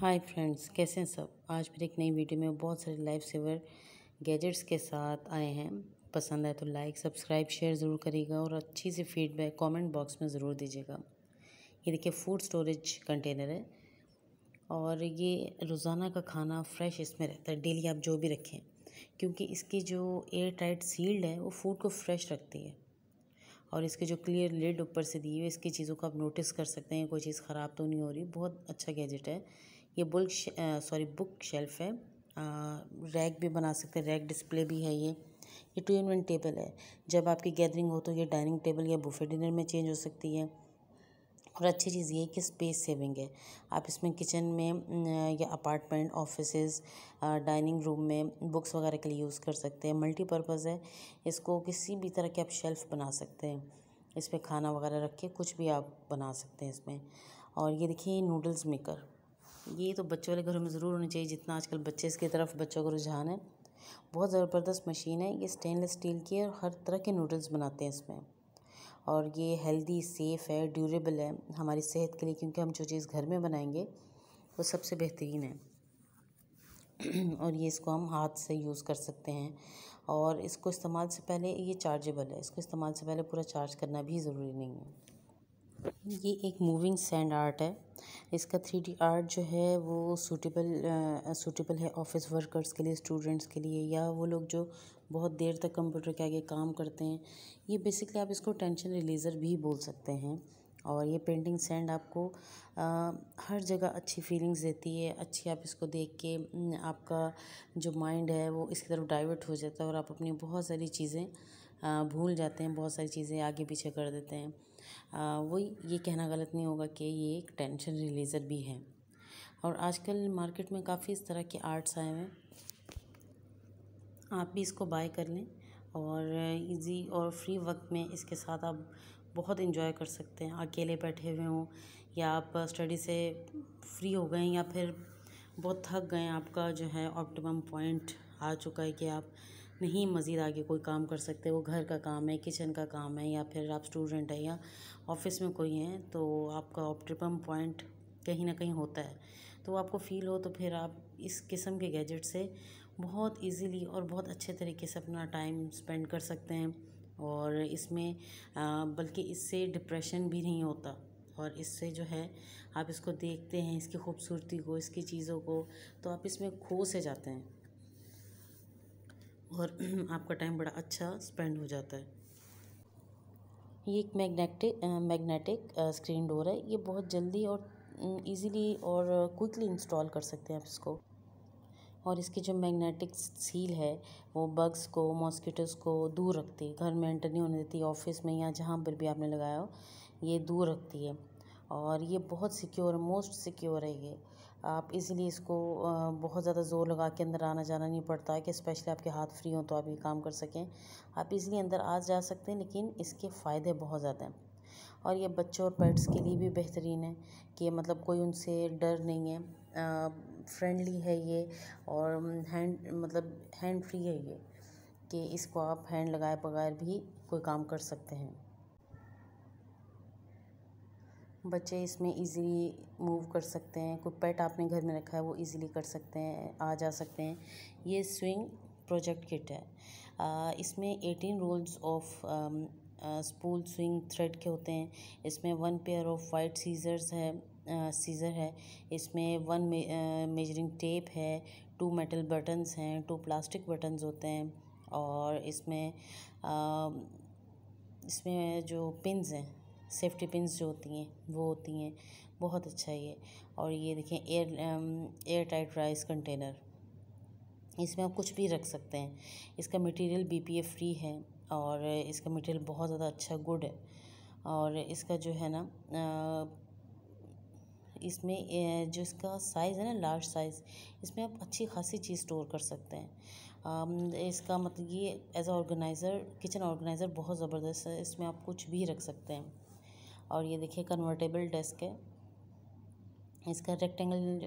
hi friends कैसे हैं सब आज फिर एक नई वीडियो में बहुत सारे लाइफ सेवर गैजेट्स के साथ आए हैं पसंद आए तो लाइक सब्सक्राइब शेयर ज़रूर करिएगा और अच्छी सी फीडबैक कमेंट बॉक्स में ज़रूर दीजिएगा ये देखिए फूड स्टोरेज कंटेनर है और ये रोज़ाना का खाना फ्रेश इसमें रहता है डेली आप जो भी रखें क्योंकि इसकी जो एयर टाइट सील्ड है वो फूड को फ्रेश रखती है और इसके जो क्लियर लिड ऊपर से दी हुई है इसकी चीज़ों को आप नोटिस कर सकते हैं कोई चीज़ ख़राब तो नहीं हो रही बहुत अच्छा गैजेट है ये बुल्क सॉरी बुक शेल्फ़ है रैक भी बना सकते हैं रैक डिस्प्ले भी है ये ये टू इन वन टेबल है जब आपकी गैदरिंग हो तो ये डाइनिंग टेबल या बुफे डिनर में चेंज हो सकती है और अच्छी चीज़ ये है कि स्पेस सेविंग है आप इसमें किचन में या अपार्टमेंट ऑफिस डाइनिंग रूम में बुक्स वगैरह के लिए यूज़ कर सकते हैं मल्टीपर्पज़ है इसको किसी भी तरह के आप शेल्फ़ बना सकते हैं इस पर खाना वगैरह रख के कुछ भी आप बना सकते हैं इसमें और ये देखिए नूडल्स मेकर ये तो बच्चों वाले घरों में ज़रूर होनी चाहिए जितना आजकल बच्चे इसकी तरफ बच्चों का रुझान है बहुत ज़बरदस्त मशीन है ये स्टेनलेस स्टील की है और हर तरह के नूडल्स बनाते हैं इसमें और ये हेल्दी सेफ़ है ड्यूरेबल है हमारी सेहत के लिए क्योंकि हम जो चीज़ घर में बनाएंगे वो सबसे बेहतरीन है और ये इसको हम हाथ से यूज़ कर सकते हैं और इसको इस्तेमाल से पहले ये चार्जेबल है इसको इस्तेमाल से पहले पूरा चार्ज करना भी ज़रूरी नहीं है ये एक मूविंग सैंड आर्ट है इसका थ्री डी आर्ट जो है वो सूटेबल सूटेबल है ऑफिस वर्कर्स के लिए स्टूडेंट्स के लिए या वो लोग जो बहुत देर तक कंप्यूटर के आगे काम करते हैं ये बेसिकली आप इसको टेंशन रिलीज़र भी बोल सकते हैं और ये पेंटिंग सैंड आपको आ, हर जगह अच्छी फीलिंग्स देती है अच्छी आप इसको देख के आपका जो माइंड है वो इसकी तरफ डाइवर्ट हो जाता है और आप अपनी बहुत सारी चीज़ें भूल जाते हैं बहुत सारी चीज़ें आगे पीछे कर देते हैं वो ये कहना गलत नहीं होगा कि ये एक टेंशन रिलीज़र भी है और आजकल मार्केट में काफ़ी इस तरह के आर्ट्स आए हुए हैं आप भी इसको बाय कर लें और इजी और फ्री वक्त में इसके साथ आप बहुत इन्जॉय कर सकते हैं अकेले बैठे हुए हों या आप स्टडी से फ्री हो गए या फिर बहुत थक गए आपका जो है ऑप्टिमम पॉइंट आ चुका है कि आप नहीं मज़ीद आगे कोई काम कर सकते वो घर का काम है किचन का काम है या फिर आप स्टूडेंट हैं या ऑफिस में कोई हैं तो आपका ऑप्टिपम पॉइंट कहीं ना कहीं होता है तो आपको फील हो तो फिर आप इस किस्म के गैजेट से बहुत इजीली और बहुत अच्छे तरीके से अपना टाइम स्पेंड कर सकते हैं और इसमें बल्कि इससे डिप्रेशन भी नहीं होता और इससे जो है आप इसको देखते हैं इसकी खूबसूरती को इसकी चीज़ों को तो आप इसमें खो से जाते हैं और आपका टाइम बड़ा अच्छा स्पेंड हो जाता है ये एक मैग्नेटिक मैग्नेटिक स्क्रीन डोर है ये बहुत जल्दी और इजीली और क्विकली इंस्टॉल कर सकते हैं आप इसको और इसकी जो मैग्नेटिक सील है वो बग्स को मॉस्किटोज़ को दूर रखती है घर में एंटर नहीं होने देती ऑफिस में या जहाँ पर भी आपने लगाया हो ये दूर रखती है और ये बहुत सिक्योर मोस्ट सिक्योर है ये आप इजीली इसको बहुत ज़्यादा ज़ोर लगा के अंदर आना जाना नहीं पड़ता है कि स्पेशली आपके हाथ फ्री हों तो आप ये काम कर सकें आप इजीली अंदर आ जा सकते हैं लेकिन इसके फ़ायदे बहुत ज़्यादा हैं और ये बच्चों और पेट्स के लिए भी बेहतरीन है कि मतलब कोई उनसे डर नहीं है फ्रेंडली है ये और हैंड मतलब हैंड फ्री है ये कि इसको आप हैंड लगाए बगैर भी कोई काम कर सकते हैं बच्चे इसमें ईज़िली मूव कर सकते हैं कोई पेट आपने घर में रखा है वो ईज़िली कर सकते हैं आ जा सकते हैं ये स्विंग प्रोजेक्ट किट है आ, इसमें eighteen rolls of spool sewing thread के होते हैं इसमें one pair of white scissors है सीज़र है इसमें वन मेजरिंग टेप है टू मेटल बटन्स हैं टू प्लास्टिक बटन्स होते हैं और इसमें आ, इसमें जो पिन्स हैं सेफ्टी पिंस जो होती हैं वो होती हैं बहुत अच्छा ये और ये देखें air air tight rice container इसमें आप कुछ भी रख सकते हैं इसका मटेरियल बीपीए फ्री है और इसका मटेरियल बहुत ज़्यादा अच्छा गुड है और इसका जो है ना इसमें जो इसका साइज़ है ना लार्ज साइज़ इसमें आप अच्छी खासी चीज़ स्टोर कर सकते हैं इसका मतलब ये एज ऑर्गेनाइज़र किचन ऑर्गेनाइज़र बहुत ज़बरदस्त है इसमें आप कुछ भी रख सकते हैं और ये देखिए कन्वर्टेबल डेस्क है इसका रेक्टेंगल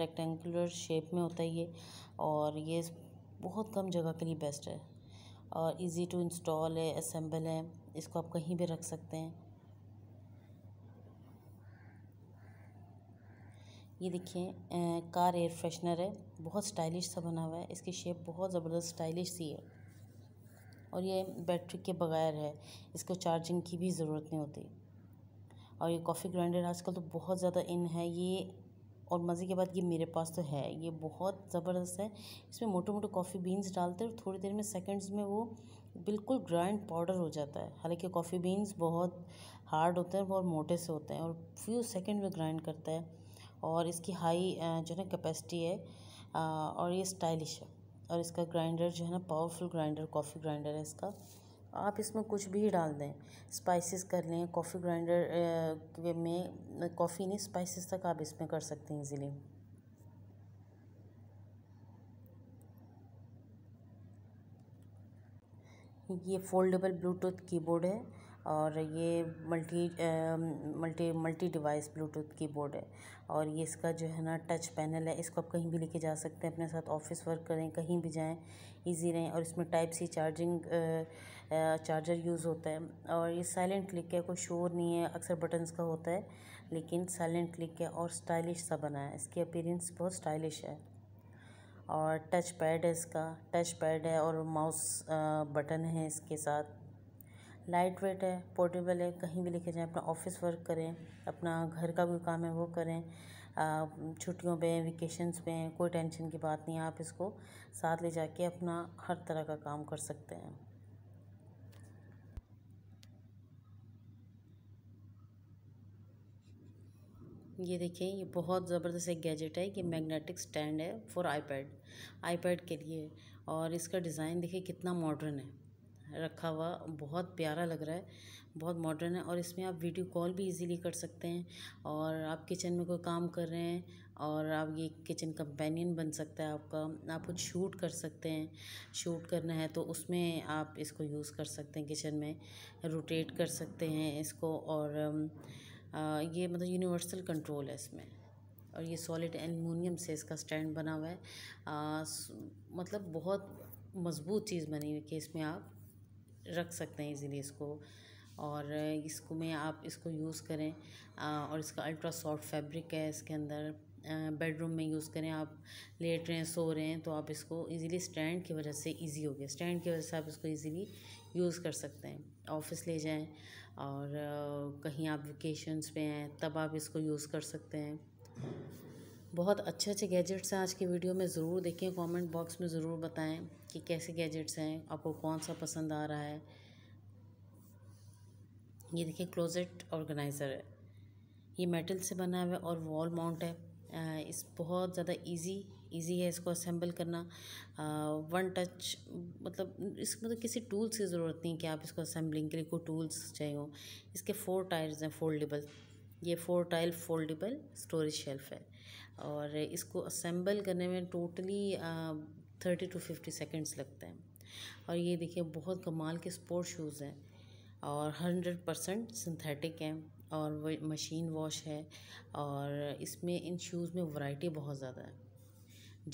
रेक्टेंगुलर शेप में होता है ये और ये बहुत कम जगह के लिए बेस्ट है और इजी टू इंस्टॉल है असम्बल है इसको आप कहीं भी रख सकते हैं ये देखिए कार एयर फ्रेशनर है बहुत स्टाइलिश सा बना हुआ है इसकी शेप बहुत ज़बरदस्त स्टाइलिश सी है और ये बैटरी के बगैर है इसको चार्जिंग की भी ज़रूरत नहीं होती और ये कॉफ़ी ग्राइंडर आजकल तो बहुत ज़्यादा इन है ये और मज़े के बाद ये मेरे पास तो है ये बहुत ज़बरदस्त है इसमें मोटे मोटे कॉफ़ी बीन्स डालते हैं और थोड़ी देर में सेकंड्स में वो बिल्कुल ग्राइंड पाउडर हो जाता है हालांकि कॉफ़ी बीन्स बहुत हार्ड होते हैं बहुत मोटे से होते हैं और फ्यू सेकंड में ग्राइंड करता है और इसकी हाई जो है ना कैपेसिटी है और ये स्टाइलिश है और इसका ग्राइंडर जो है ना पावरफुल ग्राइंडर कॉफ़ी ग्राइंडर है इसका आप इसमें कुछ भी डाल दें स्पाइसेस कर लें कॉफ़ी ग्राइंडर में कॉफ़ी नहीं स्पाइसेस तक आप इसमें कर सकते हैं इजीली ये फोल्डेबल ब्लूटूथ कीबोर्ड है और ये multi multi multi device Bluetooth keyboard है और ये इसका जो है ना टच पैनल है इसको आप कहीं भी लेके जा सकते हैं अपने साथ ऑफिस वर्क करें कहीं भी जाएं इजी रहें और इसमें type C charging charger use होता है और ये साइलेंट क्लिक है कोई शोर नहीं है अक्सर बटन्स का होता है लेकिन साइलेंट क्लिक है और स्टाइलिश सा बना है इसकी अपीरेंस बहुत स्टाइलिश है और टच पैड है इसका टच पैड है और माउस बटन है इसके साथ लाइट वेट है पोर्टेबल है कहीं भी लेके जाएं अपना ऑफिस वर्क करें अपना घर का कोई काम है वो करें छुट्टियों पे वेकेशंस पे कोई टेंशन की बात नहीं है आप इसको साथ ले जाके अपना हर तरह का काम कर सकते हैं ये देखिए ये बहुत ज़बरदस्त एक गैजेट है ये मैग्नेटिक स्टैंड है फॉर आईपैड आईपैड के लिए और इसका डिज़ाइन देखिए कितना मॉडर्न है रखा हुआ बहुत प्यारा लग रहा है बहुत मॉडर्न है और इसमें आप वीडियो कॉल भी इजीली कर सकते हैं और आप किचन में कोई काम कर रहे हैं और आप ये किचन कंपेनियन बन सकता है आपका आप कुछ शूट कर सकते हैं शूट करना है तो उसमें आप इसको यूज़ कर सकते हैं किचन में रोटेट कर सकते हैं इसको और ये मतलब यूनिवर्सल कंट्रोल है इसमें और ये सॉलिड एलमिनियम से इसका स्टैंड बना हुआ है आ, मतलब बहुत मज़बूत चीज़ बनी हुई कि इसमें आप रख सकते हैं इजीली इसको और इसको में आप इसको यूज़ करें और इसका अल्ट्रा सॉफ्ट फैब्रिक है इसके अंदर बेडरूम में यूज़ करें आप लेट रहे हैं सो रहे हैं तो आप इसको इजीली स्टैंड की वजह से इजी हो गया स्टैंड की वजह से आप इसको इजीली यूज़ कर सकते हैं ऑफिस ले जाएं और कहीं आप वेकेशंस पे हैं तब आप इसको यूज़ कर सकते हैं बहुत अच्छे अच्छे गैजेट्स हैं आज की वीडियो में ज़रूर देखें कमेंट बॉक्स में ज़रूर बताएं कि कैसे गैजेट्स हैं आपको कौन सा पसंद आ रहा है ये देखें क्लोजेट ऑर्गेनाइज़र है ये मेटल से बना हुआ है और वॉल माउंट है इस बहुत ज़्यादा इजी इजी है इसको असेंबल करना वन टच मतलब इस मतलब किसी टूल्स की ज़रूरत नहीं कि आप इसको असेंबलिंग के लिए कोई टूल्स चाहिए हो इसके फोर टायर्स हैं फोल्डेबल ये four tile foldable storage shelf है और इसको असेंबल करने में totally thirty two fifty seconds लगते हैं और ये देखिए बहुत कमाल के स्पोर्ट शूज़ हैं और हंड्रेड परसेंट सिंथेटिक हैं और वो मशीन वॉश है और इसमें इन शूज़ में वैरायटी बहुत ज़्यादा है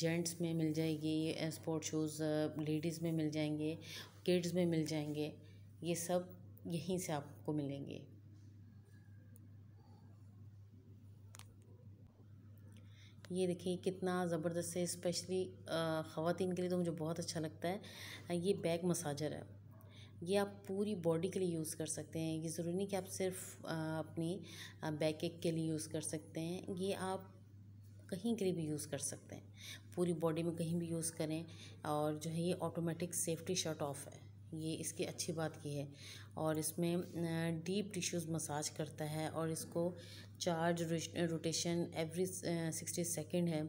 जेंट्स में मिल जाएगी स्पोर्ट शूज़ लेडीज़ में मिल जाएंगे किड्स में मिल जाएंगे ये सब यहीं से आपको मिलेंगे ये देखिए कितना ज़बरदस्त है स्पेशली ख़वान के लिए तो मुझे बहुत अच्छा लगता है ये बैक मसाजर है ये आप पूरी बॉडी के लिए यूज़ कर सकते हैं ये ज़रूरी नहीं कि आप सिर्फ अपनी बैक एक के लिए यूज़ कर सकते हैं ये आप कहीं के लिए भी यूज़ कर सकते हैं पूरी बॉडी में कहीं भी यूज़ करें और जो है ये ऑटोमेटिक सेफ्टी शर्ट ऑफ़ है ये इसकी अच्छी बात की है और इसमें डीप टिश्यूज़ मसाज करता है और इसको charge rotation every sixty second है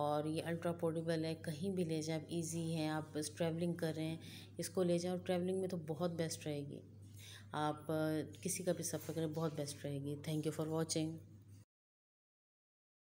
और ये अल्ट्रा पोर्टेबल है कहीं भी ले जाए आप ईजी है आप ट्रैवलिंग कर रहे हैं इसको ले जाए और ट्रैवलिंग में तो बहुत बेस्ट रहेगी आप किसी का भी सफ़र करें बहुत बेस्ट रहेगी थैंक यू फॉर वॉचिंग